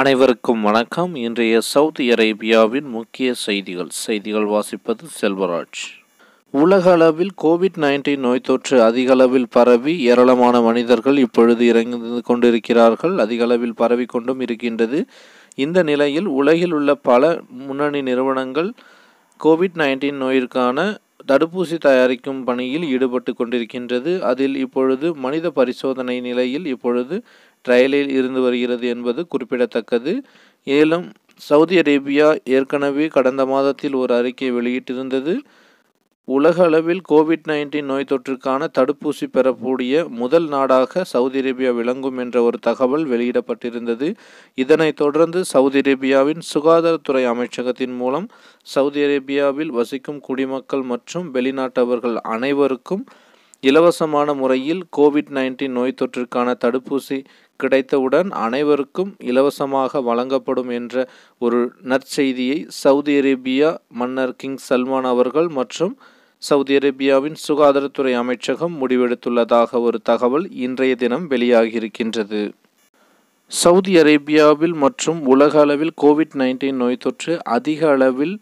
அனைவருக்கும் வணக்கம் இன்றைய சவுதி அரேபியாவின் முக்கிய செய்திகள் செய்திகள் வாசிப்பது செல்வராஜ் உலக அளவில் கோவிட் நைன்டீன் நோய் தொற்று அதிக அளவில் பரவி ஏராளமான மனிதர்கள் இப்பொழுது இறங்கி கொண்டிருக்கிறார்கள் அதிக அளவில் பரவி கொண்டும் இருக்கின்றது இந்த நிலையில் உலகில் உள்ள பல முன்னணி நிறுவனங்கள் கோவிட் நைன்டீன் நோயிற்கான தடுப்பூசி தயாரிக்கும் பணியில் ஈடுபட்டு கொண்டிருக்கின்றது அதில் இப்பொழுது மனித பரிசோதனை நிலையில் இப்பொழுது ட்ரையலில் இருந்து வருகிறது என்பது குறிப்பிடத்தக்கது மேலும் சவுதி அரேபியா ஏற்கனவே கடந்த மாதத்தில் ஒரு அறிக்கை வெளியிட்டிருந்தது உலக அளவில் கோவிட் நைன்டீன் நோய் தொற்றுக்கான தடுப்பூசி பெறக்கூடிய முதல் நாடாக சவுதி அரேபியா விளங்கும் என்ற ஒரு தகவல் வெளியிடப்பட்டிருந்தது இதனைத் தொடர்ந்து சவுதி அரேபியாவின் சுகாதாரத்துறை அமைச்சகத்தின் மூலம் சவுதி அரேபியாவில் வசிக்கும் குடிமக்கள் மற்றும் வெளிநாட்டவர்கள் அனைவருக்கும் இலவசமான முறையில் கோவிட் நைன்டீன் நோய் தொற்றுக்கான தடுப்பூசி கிடைத்தவுடன் அனைவருக்கும் இலவசமாக வழங்கப்படும் என்ற ஒரு நற்செய்தியை சவுதி அரேபியா மன்னர் கிங் சல்மான் அவர்கள் மற்றும் சவுதி அரேபியாவின் சுகாதாரத்துறை அமைச்சகம் முடிவெடுத்துள்ளதாக ஒரு தகவல் இன்றைய தினம் வெளியாகியிருக்கின்றது சவுதி அரேபியாவில் மற்றும் உலக அளவில் கோவிட் நைன்டீன் நோய் தொற்று அதிக அளவில்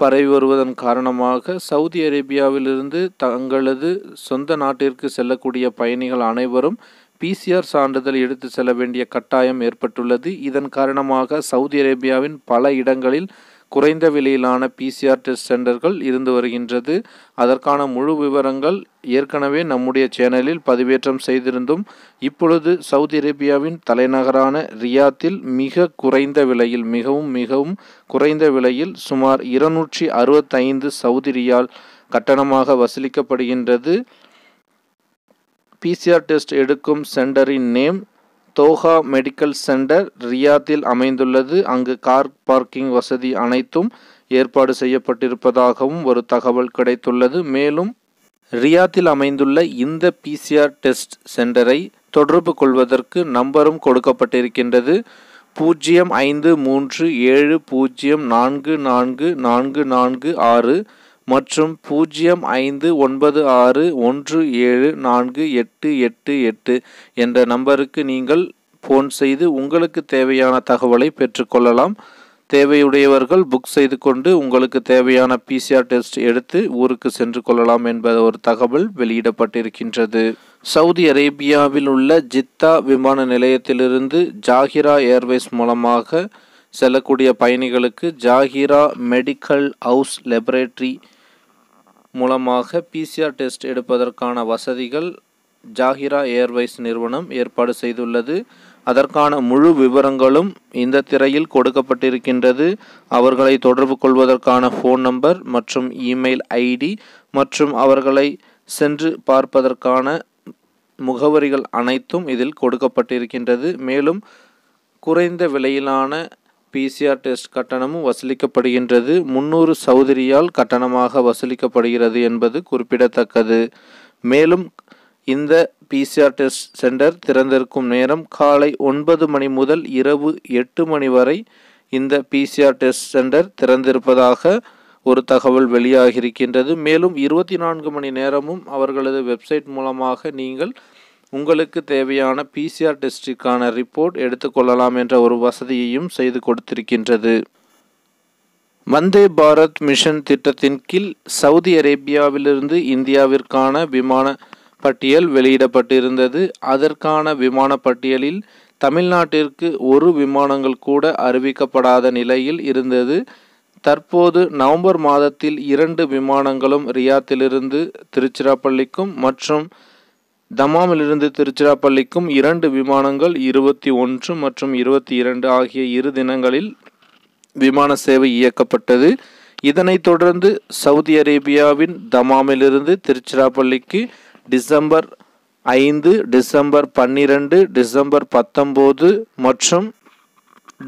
பரவி வருவதன் காரணமாக சவுதி அரேபியாவிலிருந்து தங்களது சொந்த நாட்டிற்கு செல்லக்கூடிய பயணிகள் அனைவரும் பிசிஆர் சான்றிதழ் எடுத்து செல்ல வேண்டிய கட்டாயம் ஏற்பட்டுள்ளது இதன் காரணமாக சவுதி அரேபியாவின் பல இடங்களில் குறைந்த விலையிலான பிசிஆர் டெஸ்ட் சென்டர்கள் இருந்து வருகின்றது அதற்கான முழு விவரங்கள் ஏற்கனவே நம்முடைய சேனலில் பதிவேற்றம் செய்திருந்தும் இப்பொழுது சவுதி அரேபியாவின் தலைநகரான ரியாத்தில் மிக குறைந்த விலையில் மிகவும் மிகவும் குறைந்த விலையில் சுமார் இருநூற்றி அறுபத்தைந்து சவுதி ரியால் கட்டணமாக வசூலிக்கப்படுகின்றது பிசிஆர் டெஸ்ட் எடுக்கும் சென்டரின் நேம் தோஹா மெடிக்கல் சென்டர் ரியாத்தில் அமைந்துள்ளது அங்கு கார் பார்க்கிங் வசதி அனைத்தும் ஏற்பாடு செய்யப்பட்டிருப்பதாகவும் ஒரு தகவல் கிடைத்துள்ளது மேலும் ரியாத்தில் அமைந்துள்ள இந்த பிசிஆர் டெஸ்ட் சென்டரை தொடர்பு கொள்வதற்கு நம்பரும் கொடுக்கப்பட்டிருக்கின்றது பூஜ்ஜியம் ஐந்து மூன்று ஏழு பூஜ்ஜியம் நான்கு நான்கு நான்கு நான்கு ஆறு மற்றும் பூஜ்ஜியம் ஐந்து ஒன்பது ஆறு ஒன்று ஏழு நான்கு எட்டு எட்டு எட்டு என்ற நம்பருக்கு நீங்கள் ஃபோன் செய்து உங்களுக்கு தேவையான தகவலை பெற்றுக்கொள்ளலாம் தேவையுடையவர்கள் புக் செய்து கொண்டு உங்களுக்கு தேவையான பிசிஆர் டெஸ்ட் எடுத்து ஊருக்கு சென்று கொள்ளலாம் என்பது ஒரு தகவல் வெளியிடப்பட்டிருக்கின்றது சவுதி அரேபியாவில் உள்ள ஜித்தா விமான நிலையத்திலிருந்து ஜாகிரா ஏர்வேஸ் மூலமாக செல்லக்கூடிய பயணிகளுக்கு ஜாகிரா மெடிக்கல் ஹவுஸ் லெபரேட்டரி மூலமாக பிசிஆர் டெஸ்ட் எடுப்பதற்கான வசதிகள் ஜாகிரா ஏர்வைஸ் நிறுவனம் ஏற்பாடு செய்துள்ளது அதற்கான முழு விவரங்களும் இந்த திரையில் கொடுக்கப்பட்டிருக்கின்றது அவர்களை தொடர்பு கொள்வதற்கான ஃபோன் நம்பர் மற்றும் இமெயில் ஐடி மற்றும் அவர்களை சென்று பார்ப்பதற்கான முகவரிகள் அனைத்தும் இதில் கொடுக்கப்பட்டிருக்கின்றது மேலும் குறைந்த விலையிலான பிசிஆர் டெஸ்ட் கட்டணமும் வசூலிக்கப்படுகின்றது முன்னூறு சௌதரியால் கட்டணமாக வசூலிக்கப்படுகிறது என்பது குறிப்பிடத்தக்கது மேலும் இந்த பிசிஆர் டெஸ்ட் சென்டர் திறந்திருக்கும் நேரம் காலை ஒன்பது மணி முதல் இரவு எட்டு மணி வரை இந்த பிசிஆர் டெஸ்ட் சென்டர் திறந்திருப்பதாக ஒரு தகவல் வெளியாகியிருக்கின்றது மேலும் இருபத்தி நான்கு மணி நேரமும் அவர்களது வெப்சைட் மூலமாக நீங்கள் உங்களுக்கு தேவையான பிசிஆர் டெஸ்டிற்கான ரிப்போர்ட் எடுத்துக்கொள்ளலாம் என்ற ஒரு வசதியையும் செய்து கொடுத்திருக்கின்றது வந்தே பாரத் மிஷன் திட்டத்தின் கீழ் சவுதி அரேபியாவிலிருந்து இந்தியாவிற்கான விமான பட்டியல் வெளியிடப்பட்டிருந்தது அதற்கான விமான பட்டியலில் தமிழ்நாட்டிற்கு ஒரு விமானங்கள் கூட அறிவிக்கப்படாத நிலையில் இருந்தது தற்போது நவம்பர் மாதத்தில் இரண்டு விமானங்களும் ரியாத்திலிருந்து திருச்சிராப்பள்ளிக்கும் மற்றும் தமாமிலிருந்து திருச்சிராப்பள்ளிக்கும் இரண்டு விமானங்கள் இருபத்தி ஒன்று மற்றும் இருபத்தி இரண்டு ஆகிய இரு தினங்களில் விமான சேவை இயக்கப்பட்டது இதனைத் தொடர்ந்து சவுதி அரேபியாவின் தமாமிலிருந்து திருச்சிராப்பள்ளிக்கு டிசம்பர் ஐந்து டிசம்பர் பன்னிரண்டு டிசம்பர் பத்தொம்போது மற்றும்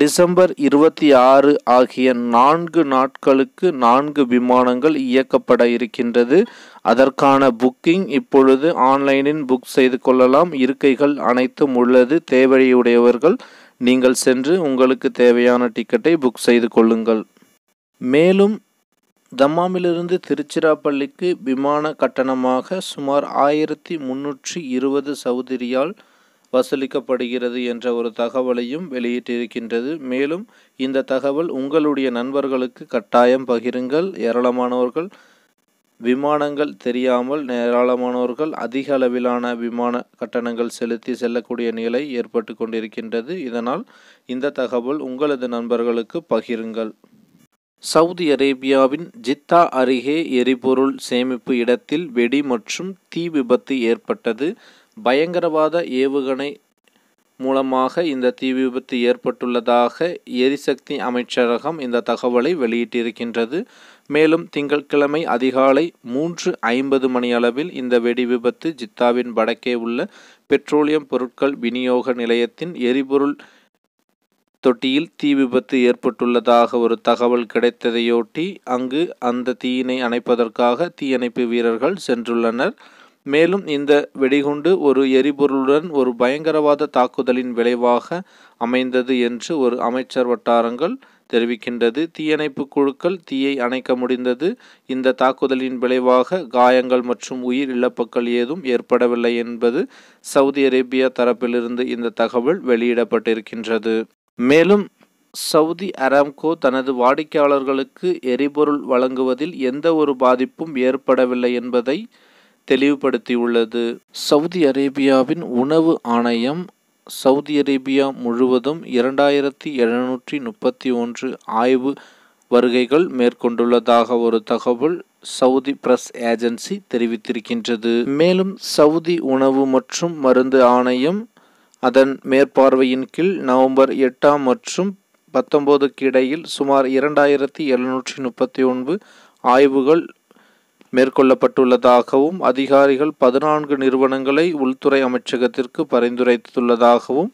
டிசம்பர் இருபத்தி ஆறு ஆகிய நான்கு நாட்களுக்கு நான்கு விமானங்கள் இயக்கப்பட இருக்கின்றது அதற்கான புக்கிங் இப்பொழுது ஆன்லைனில் புக் செய்து கொள்ளலாம் இருக்கைகள் அனைத்தும் உள்ளது தேவையுடையவர்கள் நீங்கள் சென்று உங்களுக்கு தேவையான டிக்கெட்டை புக் செய்து கொள்ளுங்கள் மேலும் தம்மாமிலிருந்து திருச்சிராப்பள்ளிக்கு விமான கட்டணமாக சுமார் ஆயிரத்தி முன்னூற்றி இருபது சவுதிரியால் வசூலிக்கப்படுகிறது என்ற ஒரு தகவலையும் வெளியிட்டிருக்கின்றது மேலும் இந்த தகவல் உங்களுடைய நண்பர்களுக்கு கட்டாயம் பகிருங்கள் ஏராளமானவர்கள் விமானங்கள் தெரியாமல் ஏராளமானோர்கள் அதிக அளவிலான விமான கட்டணங்கள் செலுத்தி செல்லக்கூடிய நிலை ஏற்பட்டு கொண்டிருக்கின்றது இதனால் இந்த தகவல் உங்களது நண்பர்களுக்கு பகிருங்கள் சவுதி அரேபியாவின் ஜித்தா அருகே எரிபொருள் சேமிப்பு இடத்தில் வெடி மற்றும் தீ விபத்து ஏற்பட்டது பயங்கரவாத ஏவுகணை மூலமாக இந்த தீ விபத்து ஏற்பட்டுள்ளதாக எரிசக்தி அமைச்சரகம் இந்த தகவலை வெளியிட்டிருக்கின்றது மேலும் திங்கட்கிழமை அதிகாலை மூன்று ஐம்பது மணியளவில் இந்த வெடி விபத்து ஜித்தாவின் வடக்கே உள்ள பெட்ரோலியம் பொருட்கள் விநியோக நிலையத்தின் எரிபொருள் தொட்டியில் தீ விபத்து ஏற்பட்டுள்ளதாக ஒரு தகவல் கிடைத்ததையொட்டி அங்கு அந்த தீயினை அணைப்பதற்காக தீயணைப்பு வீரர்கள் சென்றுள்ளனர் மேலும் இந்த வெடிகுண்டு ஒரு எரிபொருளுடன் ஒரு பயங்கரவாத தாக்குதலின் விளைவாக அமைந்தது என்று ஒரு அமைச்சர் வட்டாரங்கள் தெரிவிக்கின்றது தீயணைப்பு குழுக்கள் தீயை அணைக்க முடிந்தது இந்த தாக்குதலின் விளைவாக காயங்கள் மற்றும் உயிர் இழப்புகள் ஏதும் ஏற்படவில்லை என்பது சவுதி அரேபியா தரப்பிலிருந்து இந்த தகவல் வெளியிடப்பட்டிருக்கின்றது மேலும் சவுதி அராம்கோ தனது வாடிக்கையாளர்களுக்கு எரிபொருள் வழங்குவதில் எந்த ஒரு பாதிப்பும் ஏற்படவில்லை என்பதை தெளிவுபடுத்தியுள்ளது சவுதி அரேபியாவின் உணவு ஆணையம் சவுதி அரேபியா முழுவதும் இரண்டாயிரத்தி எழுநூற்றி முப்பத்தி ஒன்று ஆய்வு வருகைகள் மேற்கொண்டுள்ளதாக ஒரு தகவல் சவுதி பிரஸ் ஏஜென்சி தெரிவித்திருக்கின்றது மேலும் சவுதி உணவு மற்றும் மருந்து ஆணையம் அதன் மேற்பார்வையின் கீழ் நவம்பர் எட்டாம் மற்றும் பத்தொன்பதுக்கு இடையில் சுமார் இரண்டாயிரத்தி எழுநூற்றி முப்பத்தி ஒன்பது ஆய்வுகள் மேற்கொள்ளப்பட்டுள்ளதாகவும் அதிகாரிகள் பதினான்கு நிறுவனங்களை உள்துறை அமைச்சகத்திற்கு பரிந்துரைத்துள்ளதாகவும்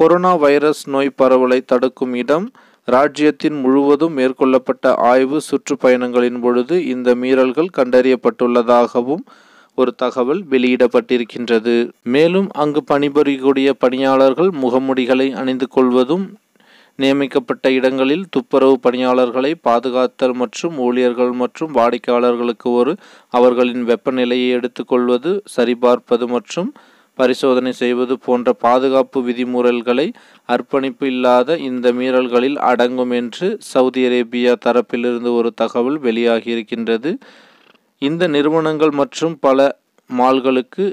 கொரோனா வைரஸ் நோய் பரவலை தடுக்கும் இடம் ராஜ்யத்தின் முழுவதும் மேற்கொள்ளப்பட்ட ஆய்வு சுற்றுப்பயணங்களின் பொழுது இந்த மீறல்கள் கண்டறியப்பட்டுள்ளதாகவும் ஒரு தகவல் வெளியிடப்பட்டிருக்கின்றது மேலும் அங்கு பணிபுரியக்கூடிய பணியாளர்கள் முகமுடிகளை அணிந்து கொள்வதும் நியமிக்கப்பட்ட இடங்களில் துப்புரவு பணியாளர்களை பாதுகாத்தல் மற்றும் ஊழியர்கள் மற்றும் வாடிக்கையாளர்களுக்கு ஒரு அவர்களின் வெப்பநிலையை எடுத்துக்கொள்வது சரிபார்ப்பது மற்றும் பரிசோதனை செய்வது போன்ற பாதுகாப்பு விதிமுறைகளை அர்ப்பணிப்பு இல்லாத இந்த மீறல்களில் அடங்கும் என்று சவுதி அரேபியா தரப்பிலிருந்து ஒரு தகவல் வெளியாகியிருக்கின்றது இந்த நிறுவனங்கள் மற்றும் பல மால்களுக்கு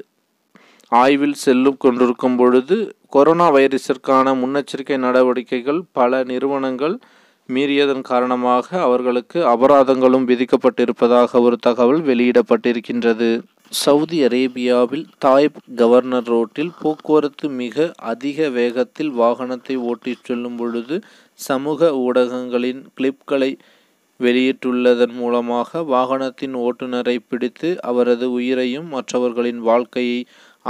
ஆய்வில் செல்லும் கொண்டிருக்கும் பொழுது கொரோனா வைரஸிற்கான முன்னெச்சரிக்கை நடவடிக்கைகள் பல நிறுவனங்கள் மீறியதன் காரணமாக அவர்களுக்கு அபராதங்களும் விதிக்கப்பட்டிருப்பதாக ஒரு தகவல் வெளியிடப்பட்டிருக்கின்றது சவுதி அரேபியாவில் தாய்ப் கவர்னர் ரோட்டில் போக்குவரத்து மிக அதிக வேகத்தில் வாகனத்தை ஓட்டிச் செல்லும் பொழுது சமூக ஊடகங்களின் கிளிப்களை வெளியிட்டுள்ளதன் மூலமாக வாகனத்தின் ஓட்டுநரை பிடித்து அவரது உயிரையும் மற்றவர்களின் வாழ்க்கையை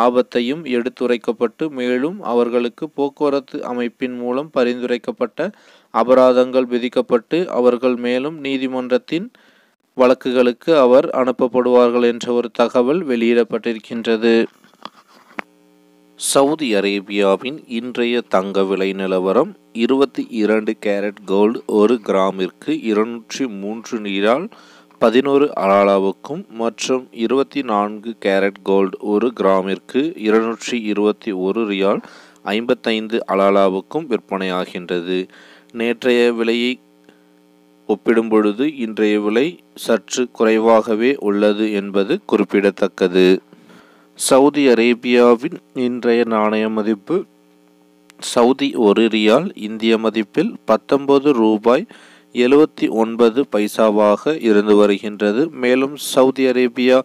ஆபத்தையும் எடுத்துரைக்கப்பட்டு மேலும் அவர்களுக்கு போக்குவரத்து அமைப்பின் மூலம் பரிந்துரைக்கப்பட்ட அபராதங்கள் விதிக்கப்பட்டு அவர்கள் மேலும் நீதிமன்றத்தின் வழக்குகளுக்கு அவர் அனுப்பப்படுவார்கள் என்ற ஒரு தகவல் வெளியிடப்பட்டிருக்கின்றது சவுதி அரேபியாவின் இன்றைய தங்க விலை நிலவரம் இருபத்தி இரண்டு கேரட் கோல்டு ஒரு கிராமிற்கு இருநூற்றி மூன்று நீரால் பதினோரு அலாலாவுக்கும் மற்றும் இருபத்தி நான்கு கேரட் கோல்டு ஒரு கிராமிற்கு இருநூற்றி இருபத்தி ஒரு ரியால் ஐம்பத்தைந்து அலாலாவுக்கும் விற்பனையாகின்றது நேற்றைய விலையை ஒப்பிடும்பொழுது இன்றைய விலை சற்று குறைவாகவே உள்ளது என்பது குறிப்பிடத்தக்கது சவுதி அரேபியாவின் இன்றைய நாணய மதிப்பு சவுதி ஒரு ரியால் இந்திய மதிப்பில் பத்தொன்பது ரூபாய் எழுவத்தி ஒன்பது பைசாவாக இருந்து வருகின்றது மேலும் சவுதி அரேபியா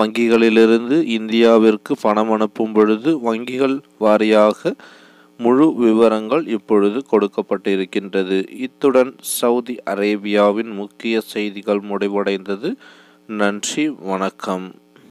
வங்கிகளிலிருந்து இந்தியாவிற்கு பணம் அனுப்பும் பொழுது வங்கிகள் வாரியாக முழு விவரங்கள் இப்பொழுது கொடுக்கப்பட்டிருக்கின்றது இத்துடன் சவுதி அரேபியாவின் முக்கிய செய்திகள் முடிவடைந்தது நன்றி வணக்கம்